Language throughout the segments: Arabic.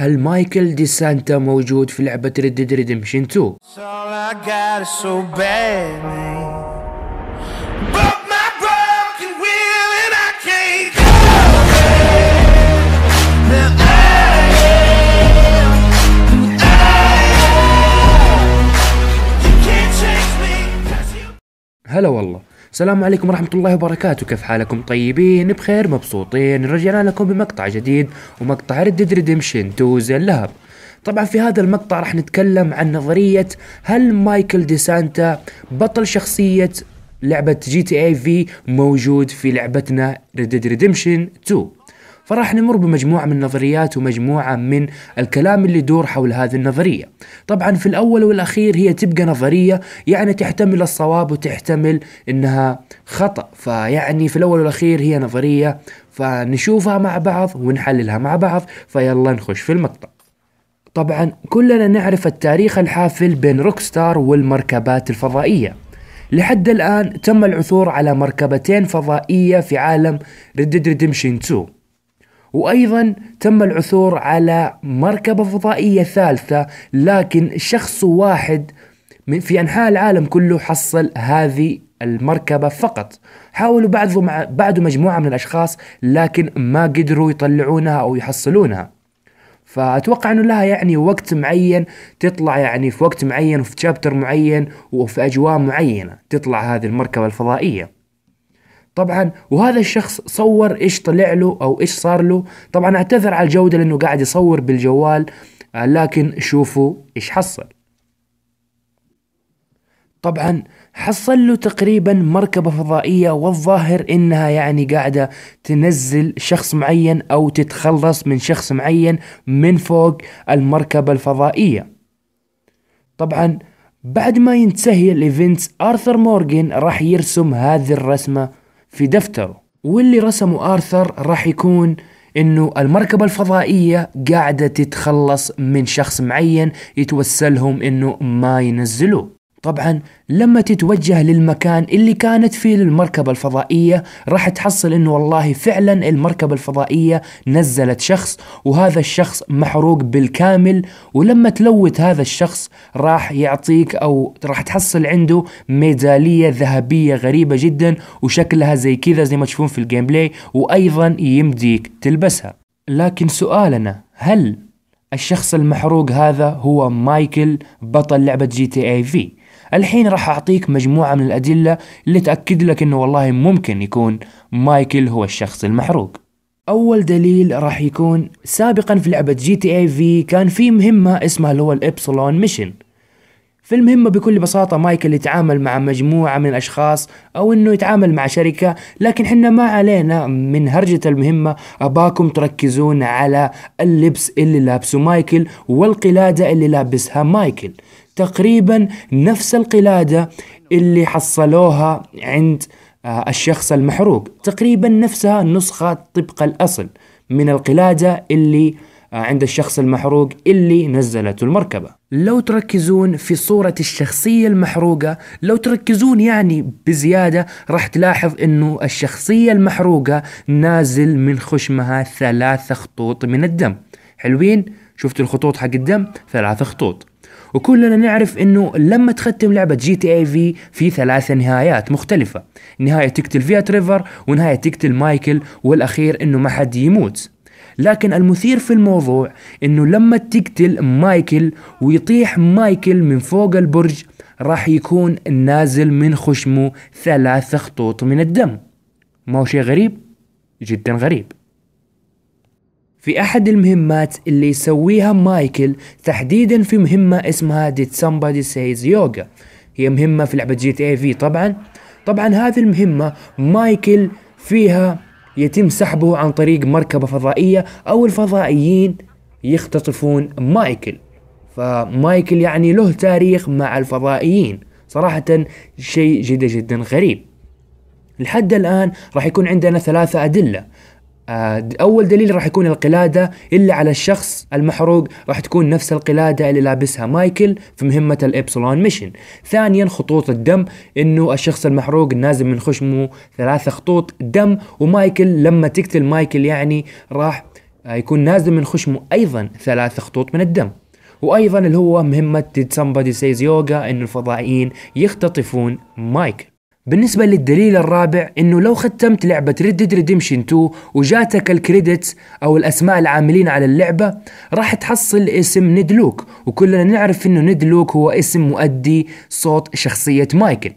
هل مايكل دي سانتا موجود في لعبة Red Dead Redemption 2 هلا والله السلام عليكم ورحمة الله وبركاته كيف حالكم طيبين بخير مبسوطين رجعنا لكم بمقطع جديد ومقطع Red Dead Redemption 2 اللهب طبعا في هذا المقطع راح نتكلم عن نظرية هل مايكل دي سانتا بطل شخصية لعبة جي تي اي في موجود في لعبتنا Red Dead Redemption 2 فراح نمر بمجموعة من النظريات ومجموعة من الكلام اللي يدور حول هذه النظرية طبعا في الأول والأخير هي تبقى نظرية يعني تحتمل الصواب وتحتمل أنها خطأ فيعني في الأول والأخير هي نظرية فنشوفها مع بعض ونحللها مع بعض فيلا نخش في المقطع طبعا كلنا نعرف التاريخ الحافل بين روكستار والمركبات الفضائية لحد الآن تم العثور على مركبتين فضائية في عالم ريد ديد ريدمشن 2 وأيضا تم العثور على مركبة فضائية ثالثة لكن شخص واحد من في أنحاء العالم كله حصل هذه المركبة فقط حاولوا بعضه مع بعده مجموعة من الأشخاص لكن ما قدروا يطلعونها أو يحصلونها فأتوقع أنه لها يعني وقت معين تطلع يعني في وقت معين وفي تشابتر معين وفي أجواء معينة تطلع هذه المركبة الفضائية طبعا وهذا الشخص صور ايش طلع له او ايش صار له طبعا اعتذر على الجودة لانه قاعد يصور بالجوال آه، لكن شوفوا ايش حصل طبعا حصل له تقريبا مركبة فضائية والظاهر انها يعني قاعدة تنزل شخص معين او تتخلص من شخص معين من فوق المركبة الفضائية طبعا بعد ما ينتهي الايفنتس ارثر مورغان راح يرسم هذه الرسمة في دفتره واللي رسمه آرثر راح يكون انه المركبة الفضائية قاعدة تتخلص من شخص معين يتوسلهم انه ما ينزلوه طبعا لما تتوجه للمكان اللي كانت فيه المركبة الفضائية راح تحصل انه والله فعلا المركبة الفضائية نزلت شخص وهذا الشخص محروق بالكامل ولما تلوت هذا الشخص راح يعطيك او راح تحصل عنده ميدالية ذهبية غريبة جدا وشكلها زي كذا زي ما تشوفون في الجيم بلاي وايضا يمديك تلبسها لكن سؤالنا هل الشخص المحروق هذا هو مايكل بطل لعبة جي تي اي في الحين راح أعطيك مجموعة من الأدلة اللي تأكد لك أنه والله ممكن يكون مايكل هو الشخص المحروق أول دليل راح يكون سابقا في لعبة جي تي اي في كان في مهمة اسمها اللي هو الإبسلون ميشن في المهمة بكل بساطة مايكل يتعامل مع مجموعة من الأشخاص أو إنه يتعامل مع شركة لكن حنا ما علينا من هرجة المهمة أباكم تركزون على اللبس اللي لابسه مايكل والقلادة اللي لابسها مايكل تقريبا نفس القلادة اللي حصلوها عند آه، الشخص المحروق تقريبا نفسها نسخة طبق الأصل من القلادة اللي آه، عند الشخص المحروق اللي نزلته المركبة لو تركزون في صورة الشخصية المحروقة لو تركزون يعني بزيادة راح تلاحظ انه الشخصية المحروقة نازل من خشمها ثلاثة خطوط من الدم حلوين شفت الخطوط حق الدم ثلاثة خطوط وكلنا نعرف انه لما تختم لعبة جي تي اي في في ثلاث نهايات مختلفة نهاية تقتل فيها تريفر ونهاية تقتل مايكل والاخير انه ما حد يموت لكن المثير في الموضوع انه لما تقتل مايكل ويطيح مايكل من فوق البرج راح يكون نازل من خشمه ثلاث خطوط من الدم ما هو شيء غريب جدا غريب في أحد المهمات اللي يسويها مايكل تحديدا في مهمة اسمها Did Somebody Says Yoga هي مهمة في لعبة جي تي اي في طبعا طبعا هذه المهمة مايكل فيها يتم سحبه عن طريق مركبة فضائية أو الفضائيين يختطفون مايكل فمايكل يعني له تاريخ مع الفضائيين صراحة شيء جدا جدا غريب لحد الآن راح يكون عندنا ثلاثة أدلة آه، اول دليل راح يكون القلاده اللي على الشخص المحروق راح تكون نفس القلاده اللي لابسها مايكل في مهمه الابسلون ميشن ثانيا خطوط الدم انه الشخص المحروق نازل من خشمه ثلاثة خطوط دم ومايكل لما تقتل مايكل يعني راح آه، يكون نازل من خشمه ايضا ثلاث خطوط من الدم وايضا اللي هو مهمه ديد سمبادي سيز يوغا ان الفضائيين يختطفون مايكل بالنسبة للدليل الرابع انه لو ختمت لعبة Red Dead Redemption 2 وجاتك الكريدتس او الاسماء العاملين على اللعبة راح تحصل اسم نيد لوك وكلنا نعرف انه نيد لوك هو اسم مؤدي صوت شخصية مايكل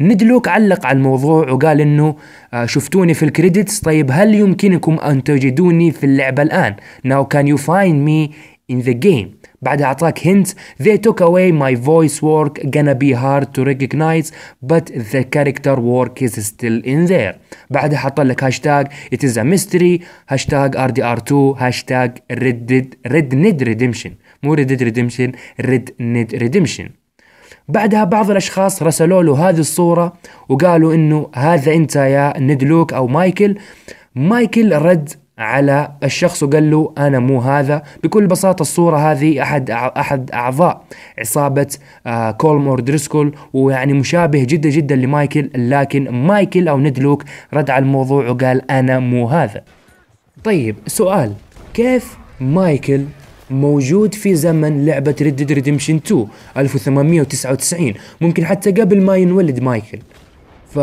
نيد لوك علق على الموضوع وقال انه آه، شفتوني في الكريدتس طيب هل يمكنكم ان تجدوني في اللعبة الان now can you find me in the game بعدها أعطاك hint they took away my voice work gonna be hard to recognize but the character work is still in there بعدها حط لك هاشتاج it is a mystery هاشتاج RDR2 هاشتاج Red Dead Red ned Redemption مو Red Dead Redemption Red ned Redemption بعدها بعض الأشخاص رسلوا له هذه الصورة وقالوا إنه هذا أنت يا ندلوك أو مايكل مايكل رد على الشخص وقال له انا مو هذا بكل بساطه الصوره هذه احد احد اعضاء عصابه آه، كولمور دريسكول ويعني مشابه جدا جدا لمايكل لكن مايكل او ندلوك رد على الموضوع وقال انا مو هذا طيب سؤال كيف مايكل موجود في زمن لعبة ريد ديد ريدمشن 2 1899 ممكن حتى قبل ما ينولد مايكل ف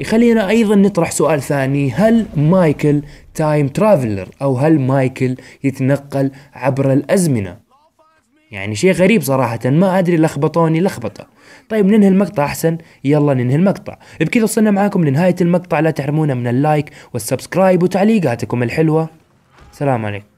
يخلينا ايضا نطرح سؤال ثاني هل مايكل تايم ترافلر او هل مايكل يتنقل عبر الازمنه يعني شيء غريب صراحة ما أدري لخبطوني لخبطة طيب ننهي المقطع أحسن يلا ننهي المقطع بكذا وصلنا معاكم لنهاية المقطع لا تحرمونا من اللايك والسبسكرايب وتعليقاتكم الحلوة سلام عليكم